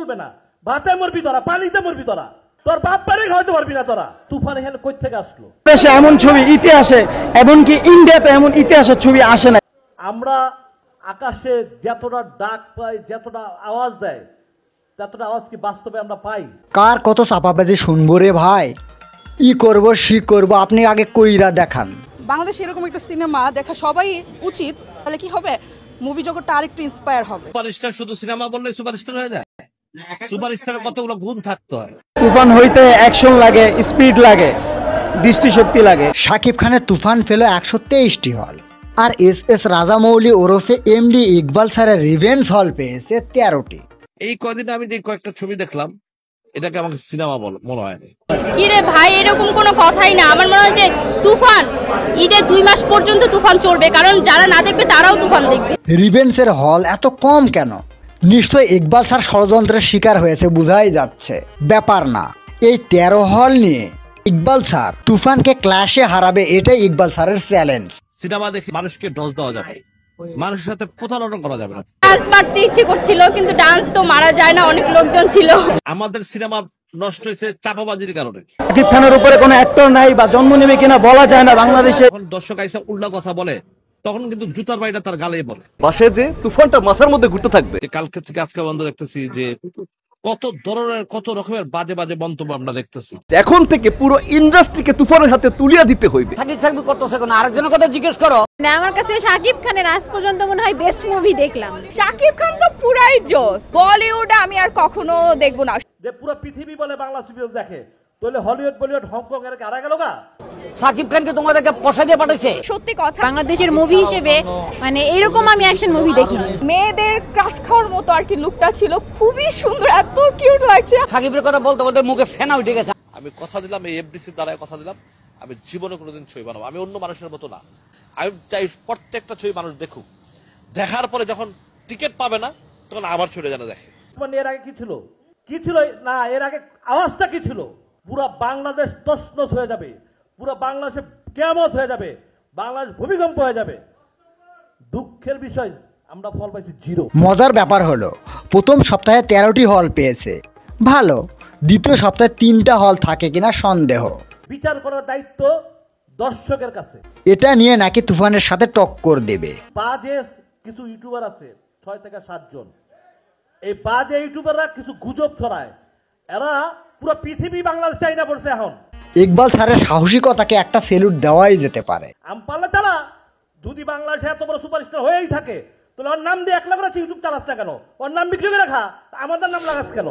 চলবে না ভাতে মরবি তোরা পানিতে মরবি তোরা তোর বাপ বাড়ি খাওয়াতে পারবি না তোরা তুফান এখানে কই থেকে আসলো দেশে এমন ছবি ইতিহাসে এমনকি ইন্ডিয়াতে এমন ইতিহাসের ছবি আসে না আমরা আকাশে যতটা ডাক পাই যতটা আওয়াজ দেয় ততটা আওয়াজ কি বাস্তবে আমরা পাই কার কত চাপা বেজে শুনবো রে ভাই ই করব সি করব আপনি আগে কইরা দেখান বাংলাদেশে এরকম একটা সিনেমা দেখা সবাই উচিত তাহলে কি হবে মুভি জগৎটা আরেকটু ইন্সপায়ার হবে সুপারস্টার শুধু সিনেমা বললে সুপারস্টার হয়ে যায় তুফান হইতে অ্যাকশন লাগে স্পিড লাগে দৃষ্টিশক্তি লাগে শাকিব খানের তুফান পেল একশো তেইশটি হল আর এস এস রাজামৌলি ওরফে এমডি ইকবাল স্যারের রিভেন্স হল পেয়েছে তেরোটি এই কদিন আমি যে কয়েকটা ছবি দেখলাম এটাকে আমাকে সিনেমা বল মনে হয় কি রে ভাই এরকম কোনো কথাই না আমার মনে হয় যে তুফান ঈদে দুই মাস পর্যন্ত তুফান চলবে কারণ যারা না দেখবে তারাও তুফান দেখবে রিভেন্সের হল এত কম কেন নিশ্চয় ইকবাল স্যার ষড়যন্ত্রের শিকার হয়েছে বোঝাই যাচ্ছে ব্যাপার না এই তেরো হল নিয়ে ইকবাল স্যার তুফানকে ক্লাসে হারাবে এটাই ইকবাল স্যারের চ্যালেঞ্জ সিনেমা দেখে মানুষকে ডজ দেওয়া যাবে মানুষের সাথে প্রতারণা করা যাবে না ডান্স মারতে ইচ্ছে করছিল কিন্তু ডান্স তো মারা যায় না অনেক লোকজন ছিল আমাদের সিনেমা নষ্ট হয়েছে চাপাবাজির কারণে সাকিব খানের উপরে কোনো অ্যাক্টর নাই বা জন্ম নেবে কিনা বলা যায় না বাংলাদেশে দর্শক আইসা উল্টা কথা বলে তখন কিন্তু জুতার বাড়িটা তার গালে বলে বাসে যে তুফানটা মাথার মধ্যে ঘুরতে থাকবে কালকে থেকে আজকে বন্ধ দেখতেছি যে কত ধরনের কত রকমের বাজে বাজে মন্তব্য আমরা দেখতেছি এখন থেকে পুরো ইন্ডাস্ট্রিকে তুফানের হাতে তুলিয়া দিতে হইবে সাকিব থাকবে কত সেকেন্ড আরেকজনের কথা জিজ্ঞেস করো আমার কাছে সাকিব খানের আজ পর্যন্ত মনে হয় বেস্ট মুভি দেখলাম সাকিব খান তো পুরাই জোস বলিউড আমি আর কখনো দেখবো না যে পুরো পৃথিবী বলে বাংলা দেখে তাহলে হলিউড বলিউড হংকং এরা কারা গেল গা সাকিব খানকে তোমাদেরকে দিয়ে পাঠাইছে সত্যি কথা বাংলাদেশের মুভি হিসেবে মানে এরকম আমি অ্যাকশন মুভি মেয়েদের ক্রাশ খাওয়ার মতো আর কি লুকটা ছিল খুবই সুন্দর এত কিউট লাগছে সাকিবের কথা বলতে বলতে মুখে ফেনা উঠে গেছে আমি কথা দিলাম এই এফডিসি দ্বারা কথা দিলাম আমি জীবনে কোনোদিন ছবি বানাবো আমি অন্য মানুষের মতো না আমি চাই প্রত্যেকটা ছবি মানুষ দেখুক দেখার পরে যখন টিকিট পাবে না তখন আবার ছুটে জানা দেখে মানে এর আগে কি ছিল কি ছিল না এর আগে আওয়াজটা কি ছিল পুরা বাংলাদেশ তসনস হয়ে যাবে পুরা বাংলাদেশে কেমত হয়ে যাবে বাংলাদেশ ভূমিকম্প হয়ে যাবে দুঃখের বিষয় আমরা ফল পাইছি জিরো মজার ব্যাপার হলো প্রথম সপ্তাহে তেরোটি হল পেয়েছে ভালো দ্বিতীয় সপ্তাহে তিনটা হল থাকে কিনা সন্দেহ বিচার করার দায়িত্ব দর্শকের কাছে এটা নিয়ে নাকি তুফানের সাথে টক্কর দেবে বাজে কিছু ইউটিউবার আছে ছয় থেকে সাতজন এই বাজে ইউটিউবাররা কিছু গুজব ছড়ায় এরা পুরো পৃথিবী বাংলাদেশ চাইনা পড়ছে এখন ইকবাল স্যারের সাহসিকতাকে একটা সেলুট দেওয়াই যেতে পারে আমপাল্লা চালা যদি বাংলাদেশে এত বড় সুপারস্টার হয়েই থাকে তাহলে ওর নাম দিয়ে এক লাখ চালাস না কেন ওর নাম বিক্রি করে রাখা আমাদের নাম লাগাস কেন